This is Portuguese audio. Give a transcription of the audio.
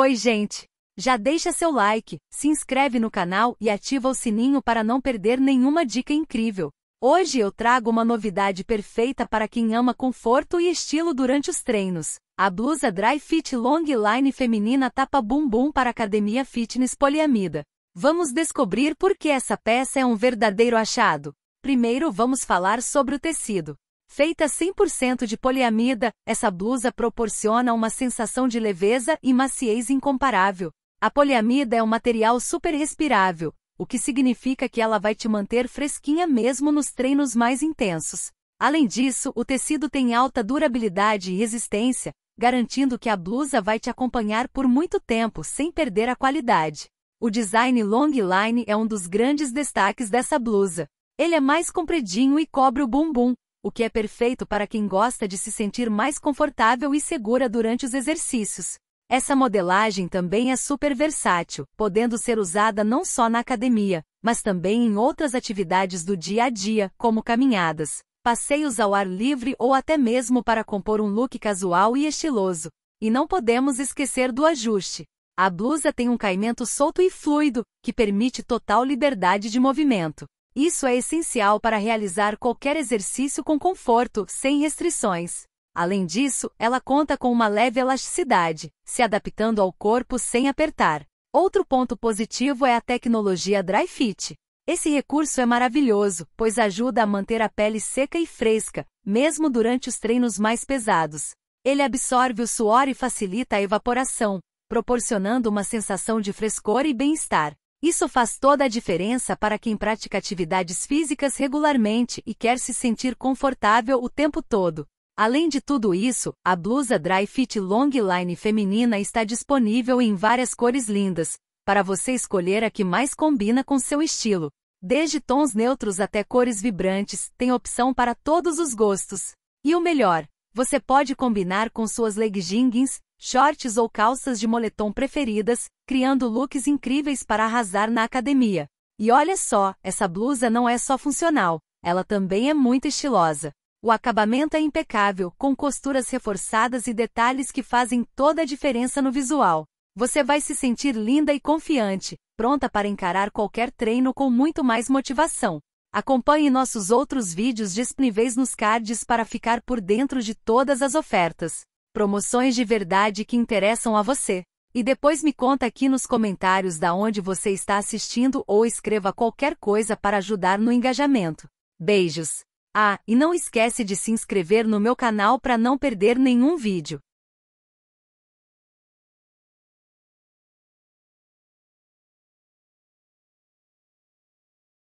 Oi, gente! Já deixa seu like, se inscreve no canal e ativa o sininho para não perder nenhuma dica incrível. Hoje eu trago uma novidade perfeita para quem ama conforto e estilo durante os treinos. A blusa Dry Fit Long Line feminina tapa bumbum para academia fitness poliamida. Vamos descobrir por que essa peça é um verdadeiro achado. Primeiro vamos falar sobre o tecido. Feita 100% de poliamida, essa blusa proporciona uma sensação de leveza e maciez incomparável. A poliamida é um material super respirável, o que significa que ela vai te manter fresquinha mesmo nos treinos mais intensos. Além disso, o tecido tem alta durabilidade e resistência, garantindo que a blusa vai te acompanhar por muito tempo sem perder a qualidade. O design long line é um dos grandes destaques dessa blusa. Ele é mais compridinho e cobre o bumbum, o que é perfeito para quem gosta de se sentir mais confortável e segura durante os exercícios. Essa modelagem também é super versátil, podendo ser usada não só na academia, mas também em outras atividades do dia a dia, como caminhadas, passeios ao ar livre ou até mesmo para compor um look casual e estiloso. E não podemos esquecer do ajuste. A blusa tem um caimento solto e fluido, que permite total liberdade de movimento. Isso é essencial para realizar qualquer exercício com conforto, sem restrições. Além disso, ela conta com uma leve elasticidade, se adaptando ao corpo sem apertar. Outro ponto positivo é a tecnologia Dry Fit. Esse recurso é maravilhoso, pois ajuda a manter a pele seca e fresca, mesmo durante os treinos mais pesados. Ele absorve o suor e facilita a evaporação, proporcionando uma sensação de frescor e bem-estar. Isso faz toda a diferença para quem pratica atividades físicas regularmente e quer se sentir confortável o tempo todo. Além de tudo isso, a blusa Dry Fit Long Line feminina está disponível em várias cores lindas, para você escolher a que mais combina com seu estilo. Desde tons neutros até cores vibrantes, tem opção para todos os gostos. E o melhor, você pode combinar com suas leggings, shorts ou calças de moletom preferidas, criando looks incríveis para arrasar na academia. E olha só, essa blusa não é só funcional, ela também é muito estilosa. O acabamento é impecável, com costuras reforçadas e detalhes que fazem toda a diferença no visual. Você vai se sentir linda e confiante, pronta para encarar qualquer treino com muito mais motivação. Acompanhe nossos outros vídeos disponíveis nos cards para ficar por dentro de todas as ofertas, promoções de verdade que interessam a você. E depois me conta aqui nos comentários da onde você está assistindo ou escreva qualquer coisa para ajudar no engajamento. Beijos! Ah, e não esquece de se inscrever no meu canal para não perder nenhum vídeo.